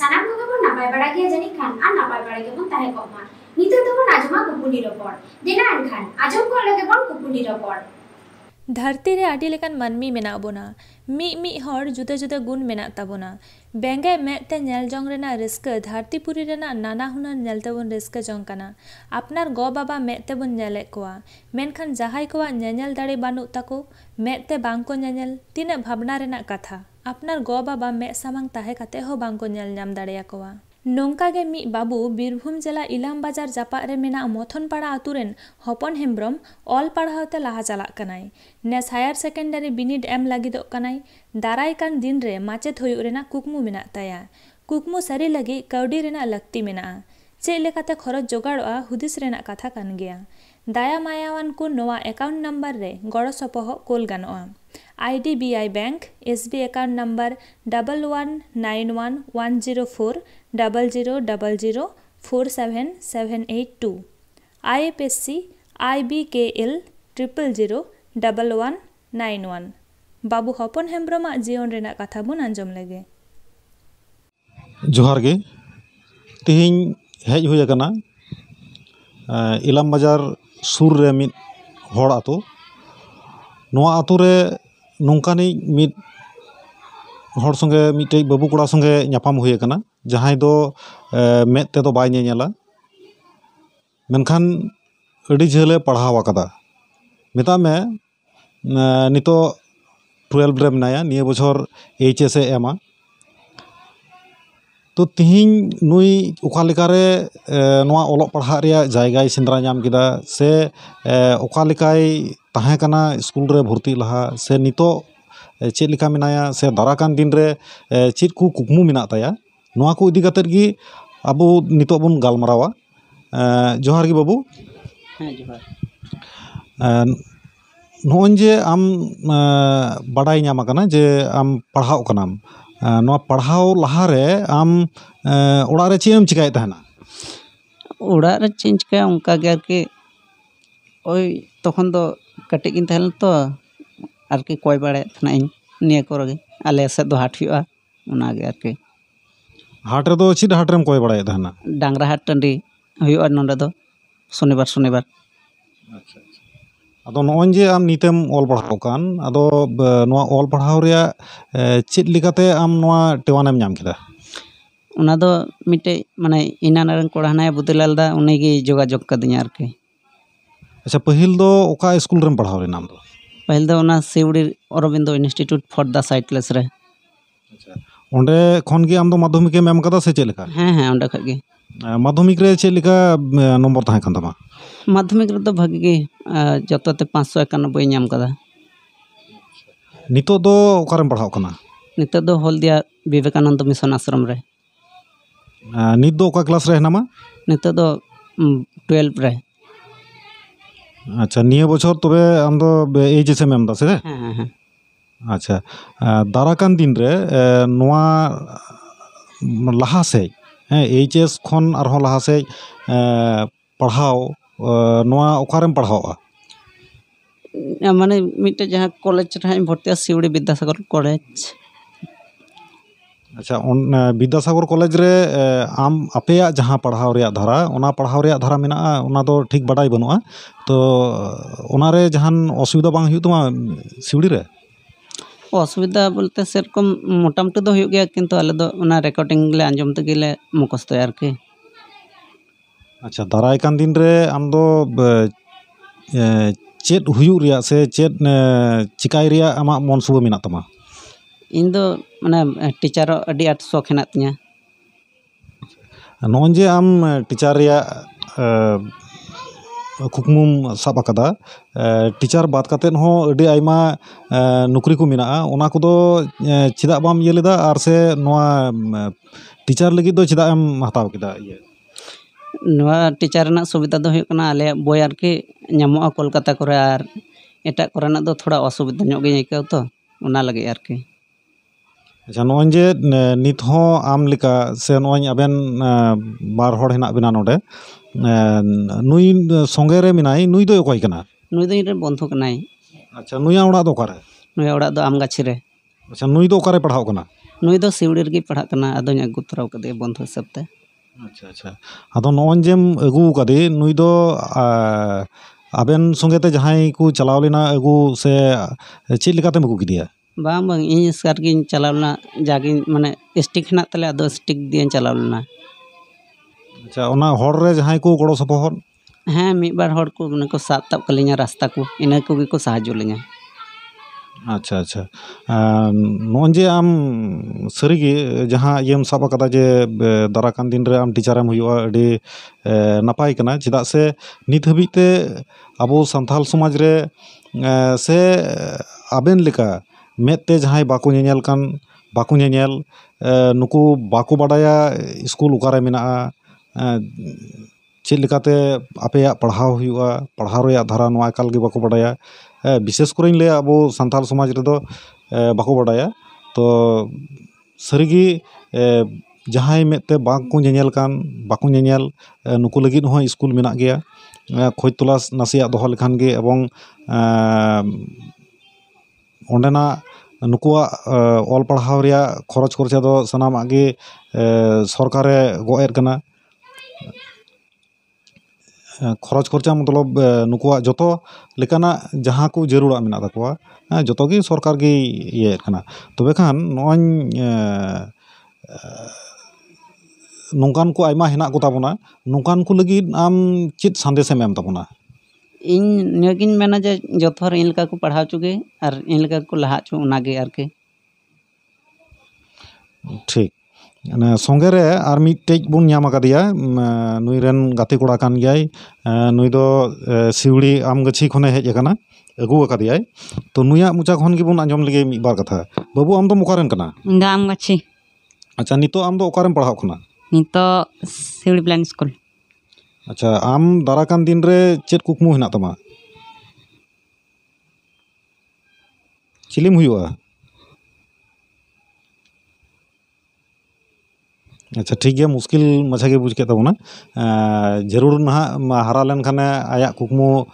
ᱥᱟᱱᱟᱢ ᱠᱚᱜᱮ ᱵᱚᱱ ᱱᱟᱯᱟᱭ ᱵᱟᱲᱟ ᱜᱮᱭᱟ ᱡᱟᱹᱱᱤᱡ ᱠᱷᱟᱱ ᱟᱨ ᱱᱟᱯᱟᱭ ᱵᱟᱲᱟ ᱜᱮᱵᱚᱱ ᱛᱟᱦᱮᱸ ᱠᱚᱜ ᱢᱟ ᱱᱤᱛᱚᱜ ᱫᱚᱵᱚᱱ ᱟᱸᱡᱚᱢᱟ ᱠᱩᱯᱩᱱᱤ ᱨᱚᱯᱚᱲ ᱫᱮᱱᱟ ᱮᱱᱠᱷᱟᱱ ᱟᱸᱡᱚᱢ ᱠᱚ ᱞᱟᱹᱜᱤᱫ ᱵᱚᱱ ᱠᱩᱯᱩᱱᱤ ᱨᱚᱯᱚᱲ ᱫᱷᱟᱹᱨᱛᱤ ᱨᱮ ᱟᱹᱰᱤ ᱞᱮᱠᱟᱱ ᱢᱟᱹᱱᱢᱤ ᱢᱮᱱᱟᱜ ᱵᱚᱱᱟ ᱢᱤᱫ ᱢᱤᱫ ᱦᱚᱲ ᱡᱩᱫᱟᱹ ᱡᱩᱫᱟᱹ ᱜᱩᱱ ᱢᱮᱱᱟᱜ ᱛᱟᱵᱚᱱᱟ ᱵᱮᱸᱜᱮ ᱢᱮᱫ ᱛᱮ ᱧᱮᱞ ᱡᱚᱝ ᱨᱮᱱᱟᱜ ᱨᱟᱹᱥᱠᱟᱹ ᱫᱷᱟᱹᱨᱛᱤ ᱯᱩᱨᱤ ᱨᱮᱱᱟᱜ ᱱᱟᱱᱟ ᱦᱩᱱᱟᱹᱨ ᱧᱮᱞ ᱛᱮᱵᱚᱱ ᱨᱟᱹᱥᱠᱟᱹ ᱡᱚᱝ ᱠᱟᱱᱟ ᱟᱯᱱᱟᱨ ᱜᱚ ᱵᱟᱵᱟ ᱢᱮᱫ ᱛᱮᱵᱚᱱ ᱧᱮᱞᱮᱫ ᱠᱚᱣᱟ ᱢᱮᱱᱠᱷᱟᱱ ᱡᱟᱦᱟᱸᱭ ᱠᱚᱣᱟᱜ ᱧᱮᱧᱮᱞ ᱫᱟᱲᱮ ᱵᱟᱹᱱᱩᱜ ᱛᱟᱠᱚ ᱢᱮᱫ ᱛᱮ ᱵᱟᱝᱠᱚ ᱧᱮᱧᱮᱞ ᱛᱤᱱᱟᱹᱜ ᱵᱷᱟᱵᱽᱱᱟ ᱨᱮᱱᱟᱜ ᱠᱟᱛᱷᱟ ᱟᱯᱱᱟᱨ ᱜᱚ ᱵᱟᱵᱟ ᱢᱮᱫ ᱥᱟᱢᱟᱝ ᱛᱟᱦᱮᱸ ᱠᱟᱛᱮ ᱦᱚᱸ ᱵᱟᱝᱠᱚ ᱧᱮᱞ ᱧᱟᱢ ᱫᱟᱲᱮᱭᱟᱠᱚᱣᱟ ᱱᱚᱝᱠᱟ ᱜᱮ ᱢᱤᱫ ᱵᱟᱹᱵᱩ ᱵᱤᱨᱵᱷᱩᱢ ᱡᱮᱞᱟ ᱤᱞᱟᱢ ᱵᱟᱡᱟᱨ ᱡᱟᱯᱟᱜ ᱨᱮ ᱢᱮᱱᱟᱜ ᱢᱚᱛᱷᱚᱱᱯᱟᱲᱟ ᱟᱛᱩ ᱨᱮᱱ ᱦᱚᱯᱚᱱ ᱦᱮᱢᱵᱨᱚᱢ ᱚᱞ ᱯᱟᱲᱦᱟᱣ ᱛᱮ ᱞᱟᱦᱟ ᱪᱟᱞᱟᱜ ᱠᱟᱱᱟᱭ ᱱᱮᱥ ᱦᱟᱭᱟᱨ ᱥᱮᱠᱮᱱᱰᱟᱨᱤ ᱵᱤᱱᱤᱰ ᱮᱢ ᱞᱟᱹᱜᱤᱫᱚᱜ ᱠᱟᱱᱟᱭ ᱫᱟᱨᱟᱭ ᱠᱟᱱ ᱫᱤᱱ ᱨᱮ ᱢᱟᱪᱮᱫ ᱦᱩᱭᱩᱜ ᱨᱮᱱᱟᱜ ᱠᱩᱠᱢᱩ ᱢᱮᱱᱟᱜ ᱛᱟᱭᱟ ᱠᱩᱠᱢᱩ ᱥᱟᱹᱨᱤ ᱞᱟᱹᱜᱤᱫ ᱠᱟᱹᱣᱰᱤ ᱨᱮᱱᱟᱜ ᱞᱟᱹᱠᱛᱤ ᱢᱮᱱᱟᱜᱼᱟ ᱪᱮᱫ ᱞᱮᱠᱟᱛᱮ ᱠᱷᱚᱨᱚᱪ ᱡᱚᱜᱟᱲᱚᱜᱼᱟ ᱦᱩᱫᱤᱥ ᱨᱮᱱᱟᱜ ᱠᱟᱛᱷᱟ ᱠᱟᱱ ᱜᱮᱭᱟ ᱫᱟᱭᱟ ᱢᱟᱭᱟᱣᱟᱱ ᱠᱚ ᱱᱚᱣᱟ ᱮᱠᱟᱣᱩᱱᱴ ᱱᱟᱢᱵᱟᱨ ᱨᱮ ᱜᱚᱲᱚ ᱥᱚᱯᱚᱦᱚᱫ ᱠᱳᱞ ᱜᱟᱱᱚᱜᱼᱟ I D B I bank S B account number double one nine one one zero four double zero double zero four seven seven eight two I F S C I B K L triple zero double one nine one বাবু ᱦᱚᱯᱚᱱ ᱦᱮᱢᱵᱨᱚᱢᱟᱜ ᱡᱤᱭᱚᱱ ᱨᱮᱱᱟᱜ ᱠᱟᱛᱷᱟ ᱵᱚᱱ ᱟᱸᱡᱚᱢ ᱞᱮᱜᱮ ᱡᱚᱦᱟᱨ ᱜᱮ ᱛᱮᱦᱮᱧ হেজ হয়ে কানা ইলাম বাজার सुररे मिटे मिट संगे मिटे बाबू कड़ा संगे नापाम जहाँ दो मेदते तो बेला मनखान झल पढ़ावकदा मेता में नित टुएल्व मेना बचर एच एस एमा ᱛᱚ ᱛᱤᱦᱤᱧ ᱱᱩᱭ ᱚᱠᱟ ᱞᱮᱠᱟᱨᱮ ᱱᱚᱣᱟ ᱚᱞᱚᱜ ᱯᱟᱲᱦᱟᱜ ᱨᱮᱭᱟᱜ ᱡᱟᱭᱜᱟᱭ ᱥᱮᱸᱫᱽᱨᱟ ᱧᱟᱢ ᱠᱮᱫᱟ ᱥᱮ ᱚᱠᱟ ᱞᱮᱠᱟᱭ ᱛᱟᱦᱮᱸ ᱠᱟᱱᱟ ᱥᱠᱩᱞ ᱨᱮ ᱵᱷᱚᱨᱛᱤᱜ ᱞᱟᱦᱟ ᱥᱮ ᱱᱤᱛᱚᱜ ᱪᱮᱫ ᱞᱮᱠᱟ ᱢᱮᱱᱟᱭᱟ ᱥᱮ ᱫᱟᱨᱟᱠᱟᱱ ᱫᱤᱱᱨᱮ ᱪᱮᱫ ᱠᱚ ᱠᱩᱠᱢᱩ ᱢᱮᱱᱟᱜ ᱛᱟᱭᱟ ᱱᱚᱣᱟ ᱠᱚ ᱤᱫᱤ ᱠᱟᱛᱮᱫ ᱜᱮ ᱟᱵᱚ ᱱᱤᱛᱚᱜ ᱵᱚᱱ ᱜᱟᱞᱢᱟᱨᱟᱣᱟ ᱡᱚᱦᱟᱨ ᱜᱮ ᱵᱟᱹᱵᱩ ᱦᱮᱸ ᱡᱚᱦᱟᱨ ᱱᱚᱜᱼᱚᱭ ᱡᱮ ᱟᱢ ᱵᱟᱰᱟᱭ ᱧᱟᱢ ᱟᱠᱟᱱᱟ ᱡᱮ ᱟᱢ ᱯᱟᱲᱦᱟᱜ ᱠᱟᱱᱟᱢ पढ़ाओ लहारे आम ओड़ा रे चेम चिकाय तहना ओड़ा रे चेम चिकाय उनका गैर के ओय तखन तो कटे किन तहन तो आर कोई बड़े थना इन निय करोगे अले से दो तो हाट हुआ उना गैर के हाट रे तो छि हाट रे कोई बड़े तहना डांगरा हाट टंडी हुआ नंदा तो शनिवार शनिवार अच्छा अब नौजे पढ़ा चलते आम टेवान मिट्टे मैं इनान कड़ा बुदीलाल दा उन्हीं जोाजोग अच्छा पहल दो स्कूल पढ़ा पहल तो सीवड़ी अरबिंदो इन्स्टिट्यूट फॉर दा साइटलेस रे माध्यमिक से चलका हाँ माध्यमिक चलका नम्बर तहत ᱢᱟᱫᱽᱫᱷᱚᱢᱤᱠ ᱨᱮᱫᱚ ᱵᱷᱟᱜᱮ ᱜᱮ ᱡᱚᱛᱚᱛᱮ ᱯᱟᱸᱪᱥᱚ ᱮᱠᱟᱱᱚᱵᱵᱚᱭ ᱧᱟᱢ ᱠᱟᱫᱟ ᱱᱤᱛᱚᱜ ᱫᱚ ᱚᱠᱟᱨᱮᱢ ᱯᱟᱲᱦᱟᱜ ᱠᱟᱱᱟ ᱱᱤᱛᱚᱜ ᱫᱚ ᱦᱚᱞᱫᱤᱭᱟ ᱵᱤᱵᱮᱠᱟᱱᱚᱱᱫᱚ ᱢᱤᱥᱚᱱ ᱟᱥᱨᱚᱢ ᱨᱮ ᱱᱤᱛ ᱫᱚ ᱚᱠᱟ ᱠᱞᱟᱥ ᱨᱮ ᱦᱮᱱᱟᱢᱟ ᱱᱤᱛᱚᱜ ᱫᱚ ᱴᱩᱭᱮᱞᱵᱷ ᱨᱮ ᱟᱪᱪᱷᱟ ᱱᱤᱭᱟᱹ ᱵᱚᱪᱷᱚᱨ ᱛᱚᱵᱮ ᱟᱢ ᱫᱚ ᱮᱭᱤᱪ ᱮᱥ ᱮᱢ ᱮᱢ ᱮᱫᱟ ᱥᱮ ᱦᱮᱸ ᱦᱮᱸ ᱟᱪᱪᱷᱟ ᱫᱟᱨᱟᱠᱟᱱ ᱫᱤᱱ ᱨᱮ ᱱᱚᱣᱟ ᱞᱟᱦᱟ ᱥᱮᱡ ᱦᱮᱸ ᱮᱭᱤᱪ ᱮᱥ ᱠᱷᱚᱱ ᱟᱨᱦᱚᱸ ᱞᱟᱦᱟ ᱥᱮᱡ ᱯᱟᱲᱦᱟᱣ ᱱᱚᱣᱟ ᱚᱠᱟᱨᱮᱢ ᱯᱟᱲᱦᱟᱣᱚᱜᱼᱟ ᱢᱟᱱᱮ ᱢᱤᱫᱴᱮᱡ ᱡᱟᱦᱟᱸ ᱠᱚᱞᱮᱡᱽ ᱨᱮ ᱦᱟᱸᱜ ᱤᱧ ᱵᱷᱚᱨᱛᱤᱜᱼᱟ ᱥᱤᱣᱲᱤ ᱵᱤᱫᱽᱫᱟᱥᱟᱜᱚᱨ ᱠᱚᱞᱮᱡᱽ ᱟᱪᱪᱷᱟ ᱵᱤᱫᱽᱫᱟᱥᱟᱜᱚᱨ ᱠᱚᱞᱮᱡᱽ ᱨᱮ ᱟᱢ ᱟᱯᱮᱭᱟᱜ ᱡᱟᱦᱟᱸ ᱯᱟᱲᱦᱟᱣ ᱨᱮᱭᱟᱜ ᱫᱷᱟᱨᱟ ᱚᱱᱟ ᱯᱟᱲᱦᱟᱣ ᱨᱮᱭᱟᱜ ᱫᱷᱟᱨᱟ ᱢᱮᱱᱟᱜᱼᱟ ᱚᱱᱟ ᱫᱚ ᱴᱷᱤᱠ ᱵᱟᱰᱟᱭ ᱵᱟᱹᱱᱩᱜᱼᱟ ᱛᱚ ᱚᱱᱟᱨᱮ ᱡᱟᱦᱟᱱ ᱚᱥᱩᱵᱤᱫᱷᱟ ᱵᱟᱝ ᱦᱩᱭᱩᱜ ᱛᱟᱢᱟ ᱥᱤᱣᱲᱤ ᱨᱮ ᱚᱥᱩᱵᱤᱫᱷᱟ ᱵᱚᱞᱛᱮ ᱥᱮᱨᱚᱠᱚᱢ ᱢᱳᱴᱟᱢᱩᱴᱤ ᱫᱚ ᱦᱩᱭᱩᱜ ᱜᱮᱭᱟ ᱠᱤᱱᱛᱩ ᱟᱞᱮ ᱫᱚ ᱚᱱᱟ ᱨᱮᱠᱚᱨᱰᱤᱝ ᱞᱮ ᱟᱸᱡᱚᱢ ᱛᱮᱜᱮᱞᱮ ᱢᱩᱠᱷᱚᱥᱛᱚᱭᱟ ᱟᱨᱠᱤ ᱟᱪᱪᱷᱟ ᱫᱟᱨᱟᱭ ᱠᱟᱱ ᱫᱤᱱ ᱨᱮ ᱟᱢ ᱫᱚ ᱪᱮᱫ ᱦᱩᱭᱩᱜ ᱨᱮᱭᱟᱜ ᱥᱮ ᱪᱮᱫ ᱪᱤᱠᱟᱹᱭ ᱨᱮᱭᱟᱜ ᱟᱢᱟᱜ ᱢᱚᱱᱥᱩᱵᱟ ᱢᱮᱱᱟᱜ ᱛᱟᱢᱟ ᱤᱧ ᱫᱚ ᱢᱟᱱᱮ ᱴᱤᱪᱟᱨᱚᱜ ᱟᱹᱰᱤ ᱟᱸᱴ ᱥᱚᱠ ᱦᱮᱱᱟᱜ ᱛᱤᱧᱟᱹ ᱱᱚᱜᱼᱚᱭ ᱡᱮ ᱟᱢ ᱴᱤᱪᱟᱨ ᱨᱮᱭᱟᱜ ᱠᱩᱠᱢᱩᱢ ᱥᱟᱵ ᱟᱠᱟᱫᱟ ᱴᱤᱪᱟᱨ ᱵᱟᱫ ᱠᱟᱛᱮᱫ ᱦᱚᱸ ᱟᱹᱰᱤ ᱟᱭᱢᱟ ᱱᱩᱠᱨᱤ ᱠᱚ ᱢᱮᱱᱟᱜᱼᱟ ᱚᱱᱟ ᱠᱚᱫᱚ ᱪᱮᱫᱟᱜ ᱵᱟᱢ ᱤᱭᱟᱹ ᱞᱮᱫᱟ ᱟᱨ ᱥᱮ ᱱᱚᱣᱟ ᱴᱤᱪᱟᱨ ᱞᱟᱹᱜᱤᱫ ᱫᱚ ᱪᱮᱫᱟᱜ ᱮᱢ ᱦᱟᱛᱟᱣ ᱠᱮᱫᱟ ᱤᱭᱟᱹ ᱱᱚᱣᱟ ᱴᱤᱪᱟᱨ ᱨᱮᱱᱟᱜ ᱥᱩᱵᱤᱫᱷᱟ ᱫᱚ ᱦᱩᱭᱩᱜ ᱠᱟᱱᱟ ᱟᱞᱮᱭᱟᱜ ᱵᱳᱭ ᱟᱨᱠᱤ ᱧᱟᱢᱚᱜᱼᱟ ᱠᱳᱞᱠᱟᱛᱟ ᱠᱚᱨᱮ ᱟᱨ ᱮᱴᱟᱜ ᱠᱚᱨᱮᱱᱟᱜ ᱫᱚ ᱛᱷᱚᱲᱟ ᱚᱥᱩᱵᱤᱫᱷᱟ ᱧᱚᱜ ᱜᱤᱧ ᱟᱹᱭᱠᱟᱹᱣᱟ ᱛᱚ ᱚᱱᱟ ᱞᱟᱹᱜᱤᱫ ᱟᱨᱠᱤ ᱟᱪᱪᱷᱟ ᱱᱚᱜᱼᱚᱭ ᱡᱮ ᱱᱤᱛ ᱦᱚᱸ ᱟᱢ ᱞᱮᱠᱟ ᱥᱮ ᱱᱚᱜᱼᱚᱭ ᱟᱵᱮᱱ ᱵᱟᱨ ᱦᱚᱲ ᱦᱮᱱᱟᱜ ᱵᱮᱱᱟ ᱱᱚᱰᱮ ᱱᱩᱭ ᱥᱚᱸᱜᱮ ᱨᱮ ᱢᱮᱱᱟᱭ ᱱᱩᱭ ᱫᱚ ᱚᱠᱚᱭ ᱠᱟᱱᱟ ᱱᱩᱭ ᱫᱚ ᱤᱧᱨᱮᱱ ᱵᱚᱱᱫᱷᱩ ᱠᱟᱱᱟᱭ ᱟᱪᱪᱷᱟ ᱱᱩᱭᱟᱜ ᱚᱲᱟᱜ ᱫᱚ ᱚᱠᱟᱨᱮ ᱱᱩᱭᱟᱜ ᱚᱲᱟᱜ ᱫᱚ ᱟᱢᱜᱟᱪᱷᱤ ᱨᱮ ᱟᱪᱪᱷᱟ ᱱᱩᱭ ᱫᱚ ᱚᱠᱟᱨᱮ ᱯᱟᱲᱦᱟᱣ ᱠᱟᱱᱟ ᱱᱩᱭ ᱫᱚ ᱥᱤᱣᱲᱤ ᱨᱮᱜᱮ ᱯᱟᱲᱦᱟᱜ ᱠᱟᱱᱟ ᱟᱫᱚᱧ ᱟᱹᱜᱩ ᱛᱚᱨᱟ ᱠᱟᱫᱮᱭᱟ ᱵᱚᱱᱫᱷᱩ ᱦᱤᱥᱟᱹᱵ ᱛᱮ अच्छा अच्छा अद नगेम अगुकदे नई दो आबेन संगे ते को चलावलेना अगु से चलते अगू बाम बाम इन स्कार स्टिक हना तले अद स्टिक दिए चलावलना अच्छा ओना हर रे जहाई को गड़ो सपहन हां मि को मने को कलिया रास्ता को इने को लिया ᱟᱪᱪᱷᱟ ᱟᱪᱪᱷᱟ ᱱᱚᱜᱼᱚᱭ ᱡᱮ ᱟᱢ ᱥᱟᱹᱨᱤᱜᱮ ᱡᱟᱦᱟᱸ ᱤᱭᱟᱹᱢ ᱥᱟᱵ ᱟᱠᱟᱫᱟ ᱡᱮ ᱫᱟᱨᱟᱠᱟᱱ ᱫᱤᱱᱨᱮ ᱟᱢ ᱴᱤᱪᱟᱨᱮᱢ ᱦᱩᱭᱩᱜᱼᱟ ᱟᱹᱰᱤ ᱱᱟᱯᱟᱭ ᱠᱟᱱᱟ ᱪᱮᱫᱟᱜ ᱥᱮ ᱱᱤᱛ ᱦᱟᱹᱵᱤᱡ ᱛᱮ ᱟᱵᱚ ᱥᱟᱱᱛᱟᱞ ᱥᱚᱢᱟᱡᱽ ᱨᱮ ᱥᱮ ᱟᱵᱮᱱ ᱞᱮᱠᱟ ᱢᱮᱫ ᱛᱮ ᱡᱟᱦᱟᱸᱭ ᱵᱟᱠᱚ ᱧᱮᱧᱮᱞ ᱠᱟᱱ ᱵᱟᱠᱚ ᱧᱮᱧᱮᱞ ᱱᱩᱠᱩ ᱵᱟᱠᱚ ᱵᱟᱰᱟᱭᱟ ᱤᱥᱠᱩᱞ ᱚᱠᱟᱨᱮ ᱢᱮᱱᱟᱜᱼᱟ ᱪᱮᱫ ᱞᱮᱠᱟᱛᱮ ᱟᱯᱮᱭᱟᱜ ᱯᱟᱲᱦᱟᱣ ᱦᱩᱭᱩᱜᱼᱟ ᱯᱟᱲᱦᱟᱣ ᱨᱮᱭᱟᱜ ᱫᱷᱟᱨᱟ ᱱᱚᱣᱟ ᱮᱠᱟᱞᱜᱮ ᱵᱟᱠᱚ ᱵᱟᱰᱟᱭᱟ विशेषकर अब सानल समाज रेद बाडा तो सारी जहाँ मेते बाेल बाेल नुक स्कूल मे खोज तलाश नसिया दह लेखान नुक ऑल पढ़ाव खरच खर्चा तो सामागे सरकार गज खरच खर्चा मतलब नुक जो जहाँ को जरूर मे तक जो सरकार तब खान नौकान को आमा हे कोताबना नौकान को लगे आम चित सदेश एम इन नागिन मेना जे जो इनका को पढ़ा चुके और इन को लहा चुना ठीक ᱥᱚᱸᱜᱮ ᱨᱮ ᱟᱨ ᱢᱤᱫᱴᱮᱡ ᱵᱚᱱ ᱧᱟᱢ ᱟᱠᱟᱫᱮᱭᱟ ᱱᱩᱭ ᱨᱮᱱ ᱜᱟᱛᱮ ᱠᱚᱲᱟ ᱠᱟᱱ ᱜᱮᱭᱟᱭ ᱱᱩᱭ ᱫᱚ ᱥᱤᱣᱲᱤ ᱟᱢᱜᱟᱹᱪᱷᱤ ᱠᱷᱚᱱᱮ ᱦᱮᱡ ᱟᱠᱟᱱᱟ ᱟᱹᱜᱩ ᱟᱠᱟᱫᱮᱭᱟᱭ ᱛᱚ ᱱᱩᱭᱟᱜ ᱢᱚᱪᱟ ᱠᱷᱚᱱ ᱜᱮᱵᱚᱱ ᱟᱸᱡᱚᱢ ᱞᱮᱜᱮ ᱢᱤᱫ ᱵᱟᱨ ᱠᱟᱛᱷᱟ ᱵᱟᱹᱵᱩ ᱟᱢ ᱫᱚ ᱚᱠᱟᱨᱮᱱ ᱠᱟᱱᱟ ᱤᱧ ᱫᱚ ᱟᱢᱜᱟᱹᱪᱷᱤ ᱟᱪᱪᱷᱟ ᱱᱤᱛᱚᱜ ᱟᱢ ᱫᱚ ᱚᱠᱟᱨᱮᱢ ᱯᱟᱲᱦᱟᱜ ᱠᱟᱱᱟ ᱱᱤᱛᱚᱜ ᱥᱤᱣᱲᱤ ᱯᱞᱮᱱ ᱥᱠᱩᱞ ᱟᱪᱪᱷᱟ ᱟᱢ ᱫᱟᱨᱟᱠᱟᱱ ᱫᱤᱱ ᱨᱮ ᱪᱮᱫ ᱠᱩᱠᱢᱩ ᱦᱮᱱᱟᱜ ᱛᱟᱢᱟ ᱪᱤᱞᱤᱢ ᱦᱩᱭᱩᱜᱼᱟ ᱟᱪᱪᱷᱟ ᱴᱷᱤᱠ ᱜᱮᱭᱟ ᱢᱩᱥᱠᱤᱞ ᱢᱟᱪᱷᱟ ᱜᱮ ᱵᱩᱡᱽ ᱠᱮᱫ ᱛᱟᱵᱚᱱᱟ ᱡᱟᱹᱨᱩᱲ ᱱᱟᱦᱟᱜ ᱦᱟᱨᱟ ᱞᱮᱱᱠᱷᱟᱱᱮ ᱟᱭᱟᱜ ᱠᱩᱠᱢᱩ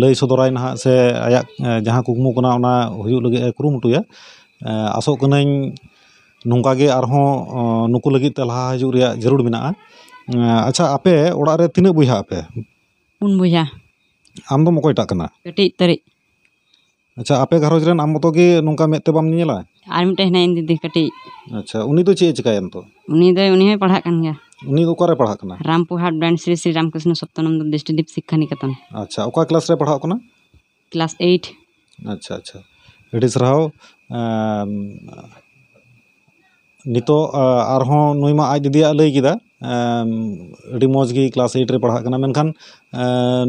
ᱞᱟᱹᱭ ᱥᱚᱫᱚᱨᱟᱭ ᱱᱟᱦᱟᱜ ᱥᱮ ᱟᱭᱟᱜ ᱡᱟᱦᱟᱸ ᱠᱩᱠᱢᱩ ᱠᱟᱱᱟ ᱚᱱᱟ ᱦᱩᱭᱩᱜ ᱞᱟᱹᱜᱤᱫ ᱮ ᱠᱩᱨᱩᱢᱩᱴᱩᱭᱟ ᱟᱥᱚᱜ ᱠᱟᱹᱱᱟᱹᱧ ᱱᱚᱝᱠᱟ ᱜᱮ ᱟᱨᱦᱚᱸ ᱱᱩᱠᱩ ᱞᱟᱹᱜᱤᱫ ᱛᱮ ᱞᱟᱦᱟ ᱦᱤᱡᱩᱜ ᱨᱮᱭᱟᱜ ᱡᱟᱹᱨᱩᱲ ᱢᱮᱱᱟᱜᱼᱟ ᱟᱪᱪᱷᱟ ᱟᱯᱮ ᱚᱲᱟᱜ ᱨᱮ ᱛᱤᱱᱟᱹᱜ ᱵᱚᱭᱦᱟᱜ ᱟᱯᱮ ᱯᱩᱱ ᱵᱚᱭᱦᱟ ᱟᱢ ᱫᱚᱢ ᱚᱠᱚᱭᱴᱟᱜ ᱠᱟᱱᱟ ᱠᱟᱹᱴᱤᱡ ᱛᱟᱹᱨᱤᱡ ᱟᱪᱪᱷᱟ ᱟᱯᱮ ᱜᱷᱟᱨᱚᱸᱡᱽ ᱨᱮᱱ ᱟᱢ ᱢᱚᱛᱚ ᱜᱮ ᱱᱚᱝᱠᱟ ᱢᱮᱫ ᱛᱮ ᱵᱟᱢ ᱧᱮᱞᱟ आर मिटे हिनाई दीदी कटी अच्छा उनी तो चेज का तो उनी तो उनी है पढ़ा कन गया उनी को करे पढ़ा कना रामपुर हाट ब्रांड श्री रामकृष्ण सप्तनम तो दृष्टिदीप शिक्षा निकेतन अच्छा ओका अच्छा, अच्छा। क्लास रे पढ़ा कना क्लास 8 अच्छा अच्छा इट इज राव नितो आर हो नुइमा आ दीदी लई किदा की क्लास 8 रे पढ़ा कना मेनखान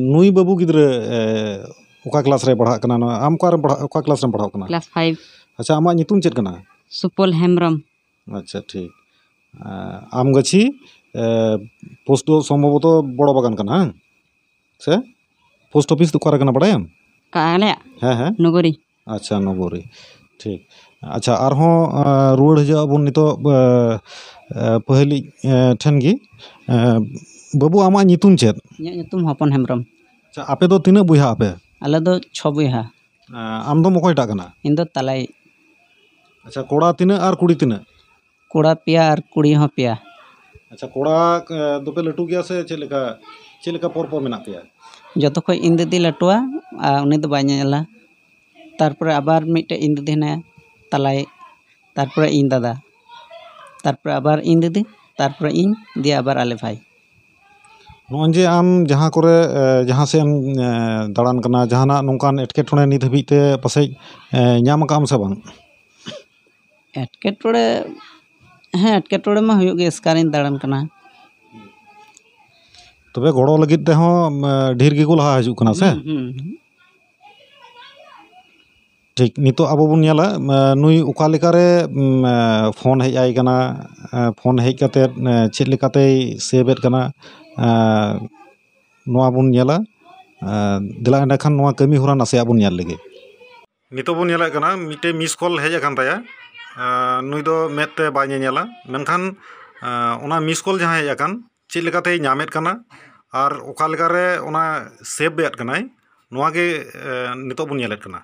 नुई क्लास रे पढ़ा पढ़ा ओका क्लास ᱟᱪᱪᱷᱟ ᱟᱢᱟᱜ ᱧᱩᱛᱩᱢ ᱪᱮᱫ ᱠᱟᱱᱟ ᱥᱩᱯᱚᱞ ᱦᱮᱢᱵᱨᱚᱢ ᱟᱪᱪᱷᱟ ᱴᱷᱤᱠ আমগাছি পোস্ট সম্ভবত বড় বাগান কানা হ্যাঁ সে পোস্ট অফিস তো কারা কানা বাড়ায়াম কালে হ্যাঁ হ্যাঁ নগরী আচ্ছা নগরী ঠিক আচ্ছা আর হো রুয়ার হজা বন নিত পহলি ঠেন গি বাবু আমা নিতুম চেত নিতুম হপন হেমরম আচ্ছা আপে তো তিনে বুইহা আপে আলে তো ছ বুইহা আম তো মকয়টা কানা ইন তো তালাই अच्छा कोड़ा तीन और कुड़ी तीन कोड़ा पिया और कुड़ी हो हाँ पिया अच्छा कोड़ा दोपे लटू गया से चलका चलका पोर पोर मेना पिया जतो को इन दीदी लटुआ आ उनी तो बाय नेला तारपर आबार मिटे इन दीदी है तलाई तारपर इन दादा तारपर आबार इन दीदी तारपर इन दिया आबार आले भाई नोजे हाँ, आम जहाँ को जहाँ से दाड़ान करना जहाँ नौकान एटके पसे नाम से बांग? ᱮᱴᱠᱮᱴᱚᱬᱮ ᱦᱮᱸ ᱮᱴᱠᱮᱴᱚᱬᱮ ᱢᱟ ᱦᱩᱭᱩᱜ ᱜᱮ ᱮᱥᱠᱟᱨᱤᱧ ᱫᱟᱬᱟᱱ ᱠᱟᱱᱟ ᱛᱚᱵᱮ ᱜᱚᱲᱚ ᱞᱟᱹᱜᱤᱫ ᱛᱮᱦᱚᱸ ᱰᱷᱮᱨ ᱜᱮᱠᱚ ᱞᱟᱦᱟ ᱦᱤᱡᱩᱜ ᱠᱟᱱᱟ ᱥᱮ ᱴᱷᱤᱠ ᱱᱤᱛᱚᱜ ᱟᱵᱚ ᱵᱚᱱ ᱧᱮᱞᱟ ᱱᱩᱭ ᱚᱠᱟ ᱞᱮᱠᱟᱨᱮ ᱯᱷᱳᱱ ᱦᱮᱡ ᱟᱭ ᱠᱟᱱᱟ ᱯᱷᱳᱱ ᱦᱮᱡ ᱠᱟᱛᱮᱫ ᱪᱮᱫ ᱞᱮᱠᱟᱛᱮᱭ ᱥᱮᱵ ᱮᱫ ᱠᱟᱱᱟ ᱱᱚᱣᱟ ᱵᱚᱱ ᱧᱮᱞᱟ ᱫᱮᱞᱟ ᱮᱸᱰᱮᱠᱷᱟᱱ ᱱᱚᱣᱟ ᱠᱟᱹᱢᱤ ᱦᱚᱨᱟ ᱱᱟᱥᱮᱭᱟᱜ ᱵᱚᱱ ᱧᱮᱞ ᱞᱮᱜᱮ ᱱᱤᱛᱚᱜ ᱵᱚᱱ ᱧᱮᱞᱮᱫ ᱠᱟᱱᱟ ᱢᱤᱫᱴᱮᱡ ᱢᱤᱥ ᱠᱚᱞ ᱦᱮᱡ ᱟᱠᱟᱱ ᱛᱟᱭᱟ ᱱᱩᱭ ᱫᱚ ᱢᱮᱫᱛᱮ ᱵᱟᱭ ᱧᱮᱧᱮᱞᱟ ᱢᱮᱱᱠᱷᱟᱱ ᱚᱱᱟ ᱢᱤᱥ ᱠᱚᱞ ᱡᱟᱦᱟᱸ ᱦᱮᱡ ᱟᱠᱟᱱ ᱪᱮᱫ ᱞᱮᱠᱟᱛᱮᱭ ᱧᱟᱢᱮᱫ ᱠᱟᱱᱟ ᱟᱨ ᱚᱠᱟ ᱞᱮᱠᱟᱨᱮ ᱚᱱᱟ ᱥᱮᱵᱷ ᱮᱫ ᱠᱟᱱᱟᱭ ᱱᱚᱣᱟᱜᱮ ᱱᱤᱛᱚᱜ ᱵᱚᱱ ᱧᱮᱞᱮᱫ ᱠᱟᱱᱟ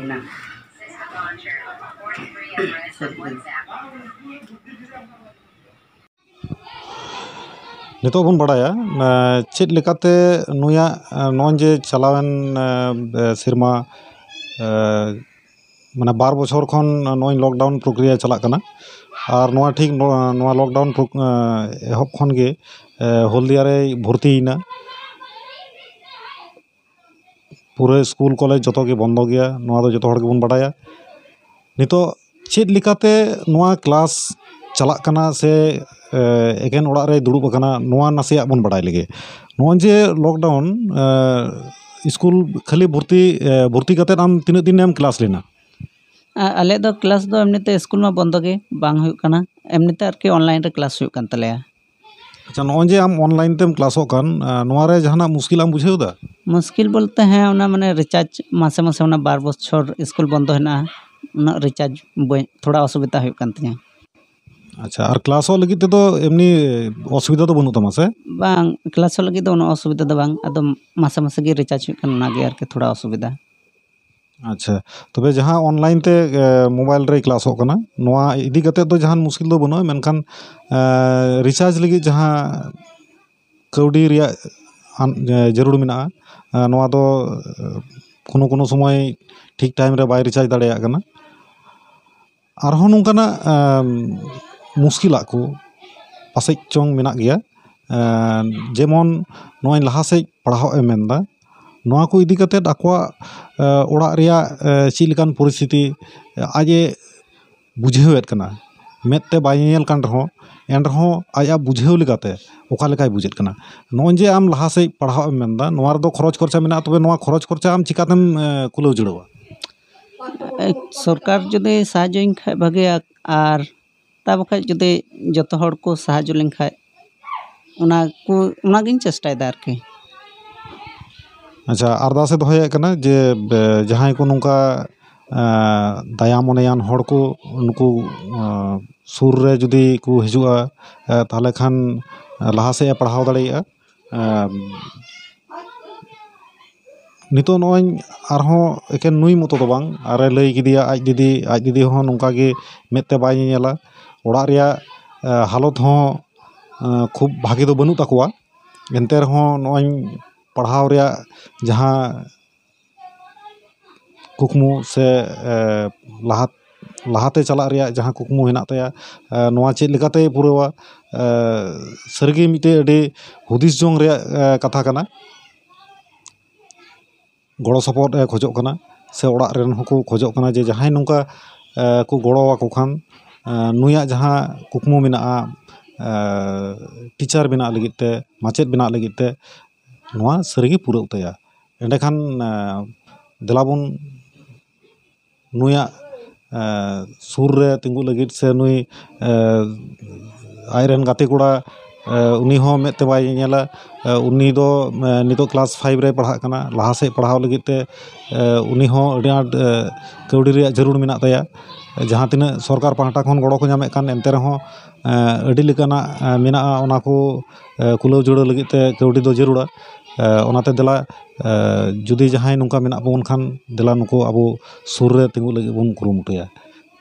नितो बन बड़ाया चित लिखाते नुया चलावन सिरमा मने बार बचर कोन नॉन लॉकडाउन प्रक्रिया चला करना ठीक नुआ लॉकडाउन प्रक हॉप कोन के पूरे स्कूल कॉलेज जो बंद गया जो बड़ा नित चेकते क्लस चलना से एगेन दुड़बना नास बन बाढ़ लगे नाजे लॉकडाउन स्कूल खाली भर्ती भर्ती आम तीन दिन एम लेना अलग तो क्लास तो एमनी स्कूल में बंद गए एमनी अनलाइन होता है ᱟᱪᱪᱷᱟ ᱱᱚᱜᱼᱚᱭ ᱡᱮ ᱟᱢ ᱚᱱᱞᱟᱭᱤᱱ ᱛᱮᱢ ᱠᱞᱟᱥᱚᱜ ᱠᱟᱱ ᱱᱚᱣᱟ ᱨᱮ ᱡᱟᱦᱟᱱᱟᱜ ᱢᱩᱥᱠᱤᱞ ᱟᱢ ᱵᱩᱡᱷᱟᱹᱣ ᱮᱫᱟ ᱢᱩᱥᱠᱤᱞ ᱵᱚᱞᱛᱮ ᱦᱮᱸ ᱚᱱᱟ ᱢᱟᱱᱮ ᱨᱤᱪᱟᱨᱡᱽ ᱢᱟᱥᱮ ᱢᱟᱥᱮ ᱚᱱᱟ ᱵᱟᱨ ᱵᱚᱪᱷᱚᱨ ᱥᱠᱩᱞ ᱵᱚᱱᱫᱚ ᱦᱮᱱᱟᱜᱼᱟ ᱩᱱᱟᱹᱜ ᱨᱤᱪᱟᱨᱡᱽ ᱵᱟᱹᱧ ᱛᱷᱚᱲᱟ ᱚᱥᱩᱵᱤᱫᱟ ᱦᱩᱭᱩᱜ ᱠᱟᱱ ᱛᱤᱧᱟ ᱟᱪᱪᱷᱟ ᱟᱨ ᱠᱞᱟᱥᱚᱜ ᱞᱟᱹᱜᱤᱫ ᱛᱮᱫᱚ ᱮᱢᱱᱤ ᱚᱥᱩᱵᱤᱫᱟ ᱫᱚ ᱵᱟᱹᱱᱩᱜ ᱛᱟᱢᱟ ᱥᱮ ᱵᱟᱝ ᱠᱞᱟᱥᱚᱜ ᱞᱟᱹᱜᱤᱫ ᱫᱚ ᱩᱱᱟᱹᱜ ᱚᱥᱩᱵᱤᱫᱟ ᱫᱚ ᱵᱟᱝ ᱟᱫᱚ ᱢᱟᱥᱮ ᱢᱟᱥᱮ ᱜᱮ ᱨᱤᱪᱟᱨᱡᱽ ᱦᱩᱭᱩᱜ ᱠᱟᱱᱟ ᱚᱱᱟᱜᱮ ᱟᱨᱠᱤ ᱛᱷᱚᱲᱟ ᱚᱥᱩᱵᱤᱫᱟ ᱟᱪᱪᱷᱟ ᱛᱚᱵᱮ ᱡᱟᱦᱟᱸ ᱚᱱᱞᱟᱭᱤᱱ ᱛᱮ ᱢᱳᱵᱟᱭᱤᱞ ᱨᱮ ᱠᱞᱟᱥᱚᱜ ᱠᱟᱱᱟ ᱱᱚᱣᱟ ᱤᱫᱤ ᱠᱟᱛᱮ ᱫᱚ ᱡᱟᱦᱟᱱ ᱢᱩᱥᱠᱤᱞ ᱫᱚ ᱵᱟᱹᱱᱩᱜᱼᱟ ᱢᱮᱱᱠᱷᱟᱱ ᱨᱤᱪᱟᱨᱡᱽ ᱞᱟᱹᱜᱤᱫ ᱡᱟᱦᱟᱸ ᱠᱟᱹᱣᱰᱤ ᱨᱮᱭᱟᱜ ᱡᱟᱹᱨᱩᱲ ᱢᱮᱱᱟᱜᱼᱟ ᱱᱚᱣᱟ ᱫᱚ ᱠᱳᱱᱳ ᱠᱳᱱᱳ ᱥᱚᱢᱚᱭ ᱴᱷᱤᱠ ᱴᱟᱭᱤᱢ ᱨᱮ ᱵᱟᱭ ᱨᱤᱪᱟᱨᱡᱽ ᱫᱟᱲᱮᱭᱟᱜ ᱠᱟᱱᱟ ᱟᱨᱦᱚᱸ ᱱᱚᱝᱠᱟᱱᱟᱜ ᱢᱩᱥᱠᱤᱞᱟᱜ ᱠᱚ ᱯᱟᱥᱮᱡ ᱪᱚᱝ ᱢᱮᱱᱟᱜ ᱜᱮᱭᱟ ᱡᱮᱢᱚᱱ ᱱᱚᱜᱼᱚᱭ ᱞᱟᱦᱟ ᱥᱮᱫ ᱯᱟᱲᱦᱟᱜ ᱮ ᱢᱮᱱᱫᱟ चलान परिसिति आज बुझेन मेदते बेलान रहा एन रहे आज बुझे बुझे नजे आम लहा सज पढ़ा खरच खर्चा मे तब खरच खर्चा आम चिकाते कुल जुड़वा सरकार जदि सहाजन खा भागे और तबखा जदि जो को सहाजलेन खागे चेष्टा अच्छा अरदास दोहेना तो जे जहाँ को नौका दया मनयान को नुक सुर जुदी को हजूँ तेल खान लहास पढ़ाव दित नकन नई मत तो बांग आरे कि आज दीदी आज दीदी नौका मेदते बेला ओर हालत हूँ खूब भागे तो बनू तक एनते रहा कुकमु से लहाते चला जहाँ कुकमु हेना चेकते पूरेवा सरगे मिट्टे अभी हदिस जो कथा कर गड़ोसपोर्ट खोजना से खोजना जे जहाँ नौका को गड़ोवा खान नुया जहाँ कुकमु मेना टीचार बना माचे बना ᱱᱚᱣᱟ ᱥᱟᱹᱨᱤᱜᱮ ᱯᱩᱨᱟᱹᱜ ᱛᱟᱭᱟ ᱮᱸᱰᱮᱠᱷᱟᱱ ᱫᱮᱞᱟᱵᱚᱱ ᱱᱩᱭᱟᱜ ᱥᱩᱨ ᱨᱮ ᱛᱤᱸᱜᱩ ᱞᱟᱹᱜᱤᱫ ᱥᱮ ᱱᱩᱭ ᱟᱡᱨᱮᱱ ᱜᱟᱛᱮ ᱠᱚᱲᱟ ᱩᱱᱤ ᱦᱚᱸ ᱢᱮᱫ ᱛᱮ ᱵᱟᱭ ᱧᱮᱧᱮᱞᱟ ᱩᱱᱤ ᱫᱚ ᱱᱤᱛᱚᱜ ᱠᱞᱟᱥ ᱯᱷᱟᱭᱤᱵᱽ ᱨᱮᱭ ᱯᱟᱲᱦᱟᱜ ᱠᱟᱱᱟ ᱞᱟᱦᱟ ᱥᱮᱫ ᱯᱟᱲᱦᱟᱣ ᱞᱟᱹᱜᱤᱫ ᱛᱮ ᱩᱱᱤ ᱦᱚᱸ ᱟᱹᱰᱤ ᱟᱸᱴ ᱠᱟᱹᱣᱰᱤ ᱨᱮᱭᱟᱜ ᱡᱟᱹᱨᱩᱲ ᱢᱮᱱᱟᱜ ᱛᱟᱭᱟ ᱡᱟᱦᱟᱸ ᱛᱤᱱᱟᱹᱜ ᱥᱚᱨᱠᱟᱨ ᱯᱟᱦᱴᱟ ᱠᱷᱚᱱ ᱜᱚᱲᱚ ᱠᱚ ᱧᱟᱢᱮᱫ ᱠᱟᱱ ᱮᱱᱛᱮ ᱨᱮᱦᱚᱸ ᱟᱹᱰᱤ ᱞᱮᱠᱟᱱᱟᱜ ᱢᱮᱱᱟᱜᱼᱟ ᱚᱱᱟ ᱠᱚ ᱠᱩᱞᱟᱹᱣ ᱡᱩᱲᱟᱹᱣ ᱞᱟᱹᱜᱤᱫ ᱛᱮ ᱠᱟᱹᱣᱰᱤ ᱫᱚ ᱡᱟᱹᱨᱩᱲᱟ ᱚᱱᱟᱛᱮ ᱫᱮᱞᱟ ᱡᱩᱫᱤ ᱡᱟᱦᱟᱸᱭ ᱱᱚᱝᱠᱟ ᱢᱮᱱᱟᱜ ᱵᱚᱱ ᱠᱷᱟᱱ ᱫᱮᱞᱟ ᱱᱩᱠᱩ ᱟᱵᱚ ᱥᱩᱨ ᱨᱮ ᱛᱤᱸᱜᱩᱜ ᱞᱟᱹᱜᱤᱫ ᱵᱚᱱ ᱠᱩᱨᱩᱢᱩᱴᱩᱭᱟ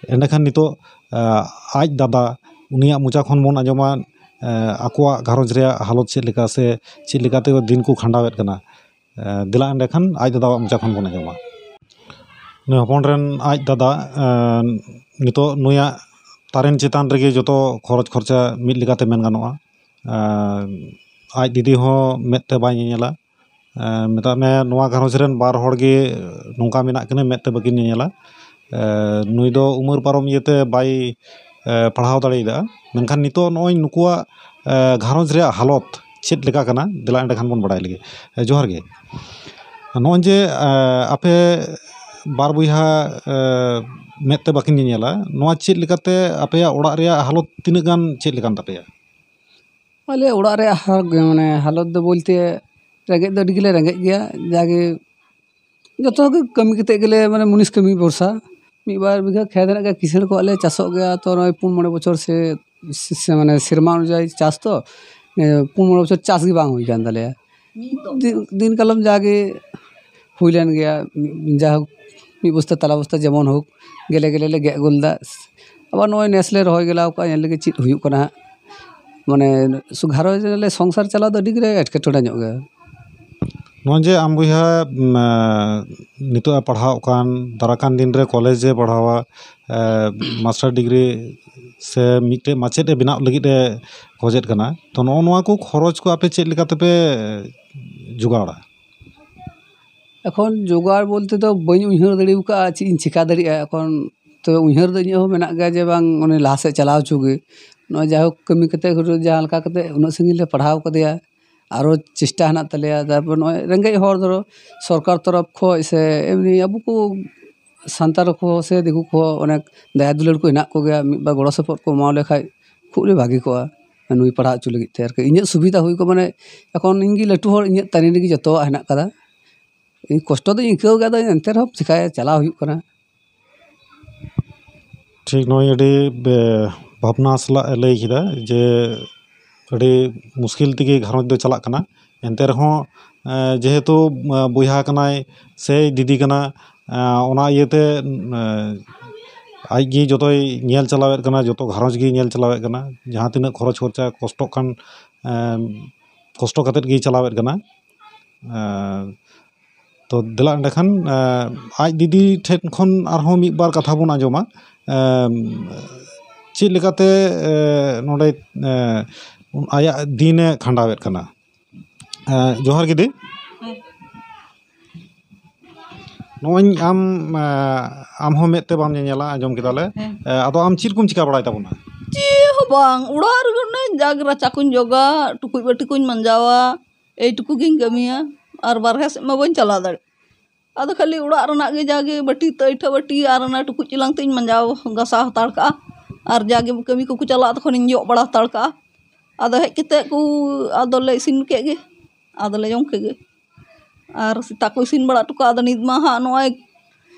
ᱮᱸᱰᱮᱠᱷᱟᱱ ᱱᱤᱛᱚᱜ ᱟᱡ ᱫᱟᱫᱟ ᱩᱱᱤᱭᱟᱜ ᱢᱚᱪᱟ ᱠᱷᱚᱱ ᱵᱚᱱ ᱟᱸᱡᱚᱢᱟ ᱟᱠᱚᱣᱟᱜ ᱜᱷᱟᱨᱚᱸᱡᱽ ᱨᱮᱭᱟᱜ ᱦᱟᱞᱚᱛ ᱪᱮᱫ ᱞᱮᱠᱟ ᱥᱮ ᱪᱮᱫ ᱞᱮᱠᱟᱛᱮ ᱫᱤᱱ ᱠᱚ ᱠᱷᱟᱸᱰᱟᱣᱮᱫ ᱠᱟᱱᱟ ᱫᱮᱞᱟ ᱮᱸᱰᱮᱠᱷᱟᱱ ᱟᱡ ᱫᱟᱫᱟᱣᱟᱜ ᱢᱚᱪᱟ ᱠᱷᱚᱱ ᱵᱚᱱ ᱟᱸᱡᱚᱢᱟ ᱱᱩᱭ ᱦᱚᱯᱚᱱ ᱨᱮᱱ ᱟᱡ ᱫᱟᱫᱟ ᱱᱤᱛᱚᱜ ᱱᱩᱭᱟᱜ ᱛᱟᱨᱮᱱ ᱪᱮᱛᱟᱱ ᱨᱮᱜᱮ ᱡᱚᱛᱚ ᱠᱷᱚᱨᱚᱪ ᱠᱷᱚᱨᱪᱟ ᱢᱤᱫ ᱞᱮᱠᱟᱛᱮ ᱢᱮᱱ ᱜᱟᱱᱚᱜᱼᱟ आज दीदी मेदते बेला मतदे गारे बार हे ना मेदते बेला नई दो उमर पारम इते बै पढ़ाव दाड़ा मनखान नित नुकुआ गारे हालत चेका दिला एंडखान बन बड़ा लगे जोहार नजे आपे बार बहा मेदते बेला चेकते आपे हालत तीन गान चेकान तपेया मैंने हालत दो बोलते रेगे तो अभी रेगे गया जगे जो तो कमी गले मैं मुनीस कमी भरसा मी बार बीघा खेद है किसड़ को चाषो गया तो पुन मे बचर से से मैंने सेरमा अनुजाई चाष तो पुन मे बचर चाष के बांग दिन दिन कालम जगे हुईलेन गया जा मी बस्ता तला जेमन हूँ गेले गेले नसले रहा गेला चीज ᱢᱟᱱᱮ ᱜᱷᱟᱨᱚᱸᱡᱽ ᱨᱮ ᱥᱚᱝᱥᱟᱨ ᱪᱟᱞᱟᱣ ᱫᱚ ᱟᱹᱰᱤᱜᱮ ᱮᱴᱠᱮᱴᱚᱬᱮ ᱧᱚᱜ ᱜᱮᱭᱟ ᱱᱚᱜᱼᱚᱭ ᱡᱮ ᱟᱢ ᱵᱚᱭᱦᱟ ᱱᱤᱛᱚᱜ ᱮ ᱯᱟᱲᱦᱟᱣ ᱠᱟᱱ ᱫᱟᱨᱟᱠᱟᱱ ᱫᱤᱱᱨᱮ ᱠᱚᱞᱮᱡᱽ ᱮ ᱯᱟᱲᱦᱟᱣᱟ ᱢᱟᱥᱴᱟᱨ ᱰᱤᱜᱽᱨᱤ ᱥᱮ ᱢᱤᱫᱴᱮᱡ ᱢᱟᱪᱮᱫ ᱮ ᱵᱮᱱᱟᱜ ᱞᱟᱹᱜᱤᱫ ᱮ ᱠᱷᱚᱡᱮᱫ ᱠᱟᱱᱟ ᱛᱚ ᱱᱚᱜᱼᱚ ᱱᱚᱣᱟ ᱠᱚ ᱠᱷᱚᱨᱚᱪ ᱠᱚ ᱟᱯᱮ ᱪᱮᱫ ᱞᱮᱠᱟ ᱛᱮᱯᱮ ᱡᱚᱜᱟᱲᱟ ᱮᱠᱷᱚᱱ ᱡᱚᱜᱟᱲ ᱵᱚᱞᱛᱮ ᱫᱚ ᱵᱟᱹᱧ ᱩᱭᱦᱟᱹᱨ ᱫᱟᱲᱮᱣ ᱠᱟᱜᱼᱟ ᱪᱮᱫ ᱤᱧ ᱪᱤᱠᱟ ᱫᱟᱲᱮᱭᱟᱜᱼᱟ ᱮᱠᱷᱚᱱ ᱛᱚᱵᱮ ᱩᱭᱦᱟᱹᱨ ᱫᱚ ᱤᱧᱟᱹᱜ ᱦᱚᱸ ᱢᱮᱱᱟᱜ ᱜᱮᱭᱟ ᱡᱮ ᱵᱟᱝ ᱩᱱᱤ ᱞᱟᱦᱟ ᱥᱮᱫ ᱪᱟᱞᱟᱣ ᱦᱚᱪᱚ ᱜᱮ ᱱᱚᱜᱼᱚᱭ ᱡᱟᱭᱦᱳᱠ ᱠᱟᱹᱢᱤ ᱠᱟᱛᱮ ᱡᱟᱦᱟᱸ ᱞᱮᱠᱟ ᱠᱟᱛᱮ ᱩᱱᱟᱹᱜ ᱥᱟᱺᱜᱤᱧ ᱞᱮ ᱯᱟᱲᱦᱟᱣ ᱠᱟᱫᱮᱭᱟ ᱟᱨᱚ ᱪᱮᱥᱴᱟ ᱦᱮᱱᱟᱜ ᱛᱟᱞᱮᱭᱟ ᱛᱟᱨᱯᱚᱨ ᱱᱚᱜᱼᱚᱭ ᱨᱮᱸᱜᱮᱡ ᱦᱚᱲ ᱫᱚ ᱥᱚᱨᱠᱟᱨ ᱛᱚᱨᱚᱯᱷ ᱠᱷᱚᱡ ᱥᱮ ᱮᱢᱱᱤ ᱟᱵᱚ ᱠᱚ ᱥᱟᱱᱛᱟᱲ ᱠᱚ ᱥᱮ ᱫᱤᱠᱩ ᱠᱚᱦᱚᱸ ᱚᱱᱮᱠ ᱫᱟᱭᱟ ᱫᱩᱞᱟᱹᱲ ᱠᱚ ᱦᱮᱱᱟᱜ ᱠᱚᱜᱮᱭᱟ ᱢᱤᱫ ᱵᱟᱨ ᱜᱚᱲᱚ ᱥᱚᱯᱚᱦᱚᱫ ᱠᱚ ᱮᱢᱟᱣᱟᱞᱮ ᱠᱷᱟᱡ ᱠᱷᱩᱵ ᱞᱮ ᱵᱷᱟᱹᱜᱤ ᱠᱚᱜᱼᱟ ᱱᱩᱭ ᱯᱟᱲᱦᱟᱣ ᱦᱚᱪᱚ ᱞᱟᱹᱜᱤᱫ ᱛᱮ ᱟᱨᱠᱤ ᱤᱧᱟᱹᱜ ᱥᱩᱵᱤᱫᱷᱟ ᱦᱩᱭ ᱠᱚᱜ ᱢᱟᱱᱮ ᱮᱠᱷᱚᱱ ᱤᱧᱜᱮ ᱞᱟᱹᱴᱩ ᱦᱚᱲ ᱤᱧᱟᱹᱜ ᱛᱟᱹᱨᱤ ᱨᱮᱜᱮ ᱡᱚᱛᱚᱣᱟᱜ ᱦᱮᱱᱟᱜ ᱠᱟᱫᱟ ᱤᱧ ᱠᱚᱥᱴᱚ ᱫᱚᱧ ᱟᱹᱭᱠᱟᱹᱣ ᱠᱟᱫᱟ ᱮᱱᱛᱮ ᱨᱮᱦᱚᱸ ᱪᱤᱠᱟᱹᱭᱟ ᱪᱟᱞᱟᱣ ᱦᱩᱭᱩᱜ ᱠᱟᱱᱟ ठीक नई भावना सला लैदा जे मुश्किल तक घर चलना एनते रहे जेहेतु बहुत से दीदी इतने आज जोल चलावेदना जो घर गेल चलावेदना जहाँ तीन खरच खर्चा कष्ट कष्ट चलावेदना तो दिला खान आज दीदी ठेन खन और कथा बो आजमा ᱪᱮᱫ ᱞᱮᱠᱟᱛᱮ ᱱᱚᱰᱮ ᱟᱭᱟᱜ ᱫᱤᱱᱮ ᱠᱷᱟᱸᱰᱟᱣᱮᱫ ᱠᱟᱱᱟ ᱡᱚᱦᱟᱨ ᱜᱮ ᱫᱤ ᱱᱚᱜᱼᱚᱭ ᱟᱢ ᱟᱢᱦᱚᱸ ᱢᱮᱫᱛᱮ ᱵᱟᱢ ᱧᱮᱧᱮᱞᱟ ᱟᱸᱡᱚम ᱠᱮᱫᱟᱞᱮ ᱟᱫᱚ ᱟᱢ ᱪᱮᱫ ᱠᱚᱢ ᱪᱤᱠᱟ ᱵᱟᱲᱟᱭ ᱛᱟᱵᱚᱱᱟ ᱪᱮᱫ ᱦᱚᱸ ᱵᱟᱝ ᱚᱲᱟᱜ ᱨᱮᱜᱮ ᱚᱱᱮ ᱡᱟᱜ ᱨᱟᱪᱟ ᱠᱚᱧ ᱡᱚᱜᱟ ᱴᱩᱠᱩᱡ ᱵᱟᱹᱴᱤ ᱠᱚᱧ ᱢᱟᱸᱡᱟᱣᱟ ᱮᱭᱴᱩᱠᱩ ᱜᱤᱧ ᱠᱟᱹᱢᱤᱭᱟ ᱟᱨ ᱵᱟᱨᱦᱮ ᱥᱮᱫ ᱢᱟ ᱵᱟᱹᱧ ᱪᱟᱞᱟᱣ ᱫᱟᱲᱮᱭᱟᱜ अद खाली उड़ागे जागे बटी तैठा बटी और टुकुच चलांग तीन मांजा गसा हतार और जागे कमी को चला तक तो जो बड़ा हतार कर अद हजते अदल इसीन के अदल जम के और सेता को इसीन बड़ा टुका अद हाँ नए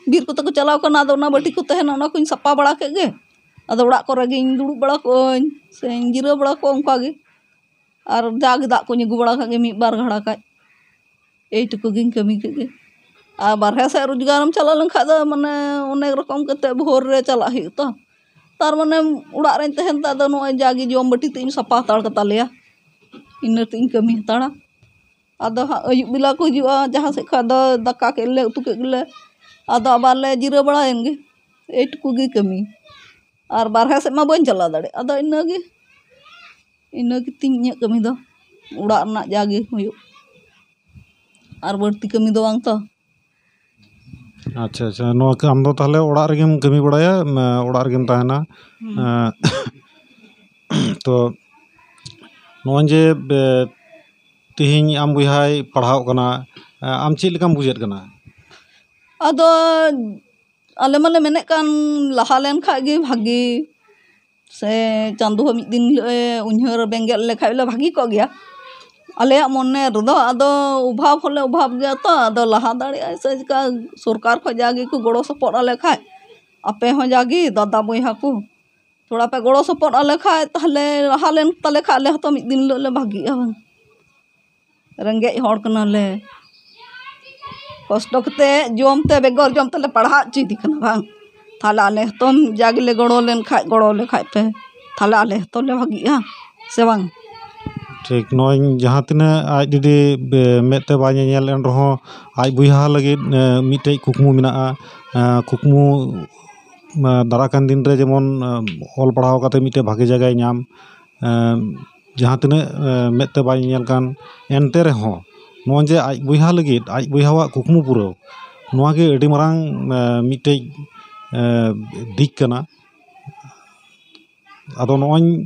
बीर को चलाव अद बटी को तहन को सपा बड़ा के अद दुड़ बड़ा को जिर बड़ा को और जागे दाग को अगू बड़ा कर बार खाई यही टुकुगे कमी के abar ah, hesa ru juga nam cala lang kada mana unai ro kong kete buhor re cala hito tar mana ura re nte henta dono ai jagi jom beti tim sapa tar kata lea ya. inner tim tara ah. ada ha ayu bila ku jiwa jaha se kada daka le utu ada abar le jira bala engge et ku gi kemi ar bar hesa ma boin cala dare ada inna ge, inna gi tim nyak kemi do ura na jagi huyu Arbor tika mi अच्छा अच्छा no हम तो ताले कमी बड़ाया ओड़ा रगिम हम्म। तो no जे तिहिंग आम बुहाई पढ़ाओ आम चील कम बुझेत कना अदो अले मले मेने से चांदू हम दिन उन्हर बेंगे ले भागी को गया आल मने अद अभाव हमें अभाव गया तो अब लहा दाड़ा सरकार खो को गड़ो सपोर्ट आले आपे हो जागे दादा बहा को थोड़ा पे गड़ो सपोर्ट आले खाले लहा लेन ताले खाले तो मिद दिन हिले भागे रेगे हड़े कष्ट जमते बेगर जमते पढ़ा चीदी बांग ताले आले तो जागे गड़ो लेन खा गड़ो लेखा पे ताले आले तो ले भागे से ᱴᱷᱤᱠ ᱱᱚᱣᱟᱧ ᱡᱟᱦᱟᱸ ᱛᱤᱱᱟᱹᱜ ᱟᱡ ᱡᱩᱫᱤ ᱢᱮᱫᱛᱮ ᱵᱟᱭ ᱧᱮᱧᱮᱞ ᱮᱱ ᱨᱮᱦᱚᱸ ᱟᱡ ᱵᱚᱭᱦᱟ ᱞᱟᱹᱜᱤᱫ ᱢᱤᱫᱴᱮᱡ ᱠᱩᱠᱢᱩ ᱢᱮᱱᱟᱜᱼᱟ ᱠᱩᱠᱢᱩ ᱫᱟᱨᱟᱠᱟᱱ ᱫᱤᱱᱨᱮ ᱡᱮᱢᱚᱱ ᱚᱞ ᱯᱟᱲᱦᱟᱣ ᱠᱟᱛᱮ ᱢᱤᱫᱴᱮᱡ ᱵᱷᱟᱜᱮ ᱡᱟᱭᱜᱟᱭ ᱧᱟᱢ ᱡᱟᱦᱟᱸ ᱛᱤᱱᱟᱹᱜ ᱢᱮᱫᱛᱮ ᱵᱟᱭ ᱧᱮᱧᱮᱞ ᱠᱟᱱ ᱮᱱᱛᱮ ᱨᱮᱦᱚᱸ ᱱᱚᱜᱼᱚᱭ ᱡᱮ ᱟᱡ ᱵᱚᱭᱦᱟ ᱞᱟᱹᱜᱤᱫ ᱟᱡ ᱵᱚᱭᱦᱟᱣᱟᱜ ᱠᱩᱠᱢᱩ ᱯᱩᱨᱟᱹᱣ ᱱᱚᱣᱟᱜᱮ ᱟᱹᱰᱤ ᱢᱟᱨᱟᱝ ᱢᱤᱫᱴᱮᱡ ᱫᱤᱠ ᱠᱟᱱᱟ ᱟᱫᱚ ᱱᱚᱜᱼᱚᱭ